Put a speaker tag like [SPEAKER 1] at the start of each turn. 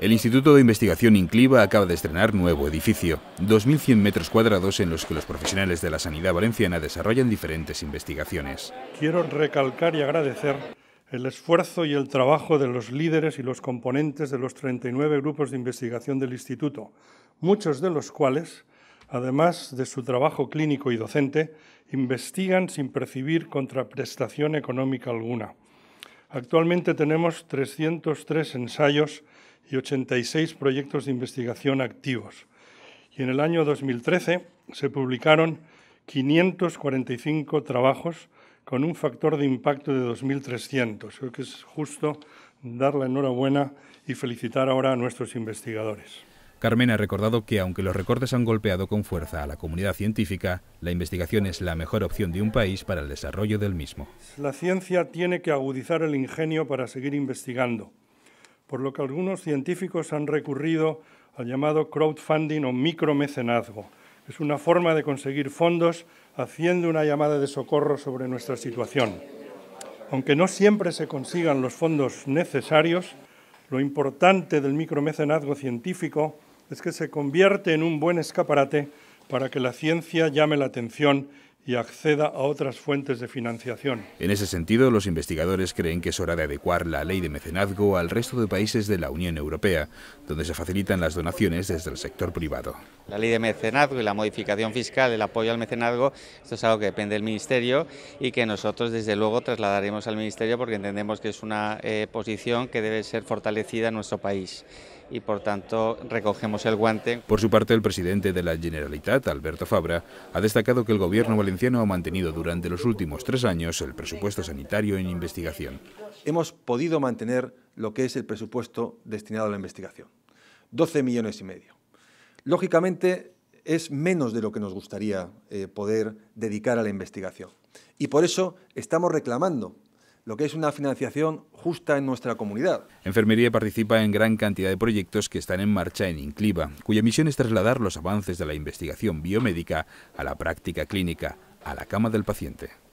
[SPEAKER 1] El Instituto de Investigación Incliva acaba de estrenar nuevo edificio, 2.100 metros cuadrados en los que los profesionales de la sanidad valenciana desarrollan diferentes investigaciones.
[SPEAKER 2] Quiero recalcar y agradecer el esfuerzo y el trabajo de los líderes y los componentes de los 39 grupos de investigación del Instituto, muchos de los cuales, además de su trabajo clínico y docente, investigan sin percibir contraprestación económica alguna. Actualmente tenemos 303 ensayos y 86 proyectos de investigación activos. Y en el año 2013 se publicaron 545 trabajos con un factor de impacto de 2.300. Creo que es justo dar la enhorabuena y felicitar ahora a nuestros investigadores.
[SPEAKER 1] Carmen ha recordado que aunque los recortes han golpeado con fuerza a la comunidad científica, la investigación es la mejor opción de un país para el desarrollo del mismo.
[SPEAKER 2] La ciencia tiene que agudizar el ingenio para seguir investigando por lo que algunos científicos han recurrido al llamado crowdfunding o micromecenazgo. Es una forma de conseguir fondos haciendo una llamada de socorro sobre nuestra situación. Aunque no siempre se consigan los fondos necesarios, lo importante del micromecenazgo científico es que se convierte en un buen escaparate para que la ciencia llame la atención y acceda a otras fuentes de financiación.
[SPEAKER 1] En ese sentido, los investigadores creen que es hora de adecuar la ley de mecenazgo al resto de países de la Unión Europea, donde se facilitan las donaciones desde el sector privado.
[SPEAKER 3] La ley de mecenazgo y la modificación fiscal, el apoyo al mecenazgo, esto es algo que depende del Ministerio y que nosotros desde luego trasladaremos al Ministerio porque entendemos que es una eh, posición que debe ser fortalecida en nuestro país y por tanto recogemos el guante.
[SPEAKER 1] Por su parte, el presidente de la Generalitat, Alberto Fabra, ha destacado que el gobierno valenciano ha mantenido durante los últimos tres años el presupuesto sanitario en investigación.
[SPEAKER 4] Hemos podido mantener lo que es el presupuesto destinado a la investigación, 12 millones y medio. Lógicamente, es menos de lo que nos gustaría eh, poder dedicar a la investigación. Y por eso estamos reclamando lo que es una financiación justa en nuestra comunidad.
[SPEAKER 1] Enfermería participa en gran cantidad de proyectos que están en marcha en Incliva, cuya misión es trasladar los avances de la investigación biomédica a la práctica clínica, a la cama del paciente.